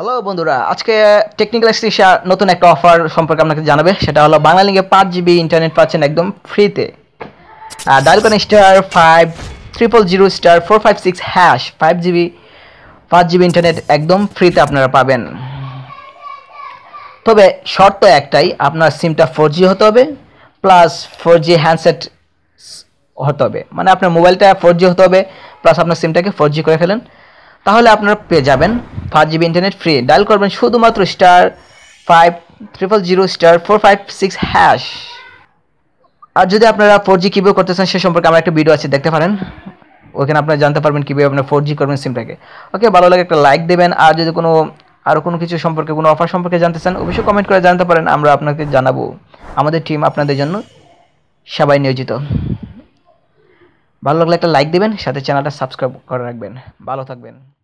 hello বন্ধুরা আজকে technical স্টিশা নতুন একটা অফার সম্পর্কে আপনাকে জানাবে সেটা হলো বাংলা লিঙ্গে পাঁচ জিবি ইন্টারনেট পাচ্ছেন একদম ফ্রিতে ডায়াল করেন star five triple zero star four five six hash five GB পাঁচ জিবি ইন্টারনেট একদম ফ্রিতে আপনারা পাবেন তবে শর্ত একটাই আপনার সিমটা ফোর জি হতে হবে প্লাস ফোর জি হ্যান্ডসেট হতে হবে মানে আপনার মোবাইলটা ফোর জি হতে হবে প্লাস আপনার সিমটাকে ফোর জি করে ফেলেন তাহলে আপনারা পেয়ে যাবেন five GB internet free dial করবেন শুধুমাত্র star five triple zero star four five six hash আর যদি আপনারা ফোর জি কীভাবে করতে চান সে সম্পর্কে আমার একটা ভিডিও আছে দেখতে পারেন ওখানে আপনারা জানতে পারবেন কীভাবে আপনার ফোর জি করবেন সিমটাকে ওকে ভালো লাগে একটা লাইক দেবেন আর যদি কোনো আরও কোনো কিছু সম্পর্কে কোনো অফার সম্পর্কে জানতে চান অবশ্যই কমেন্ট করে জানতে পারেন আমরা আপনাকে জানাবো আমাদের টিম আপনাদের জন্য সবাই নিয়োজিত ভালো লাগলে একটা লাইক দেবেন সাথে চ্যানেলটা সাবস্ক্রাইব করে রাখবেন ভালো থাকবেন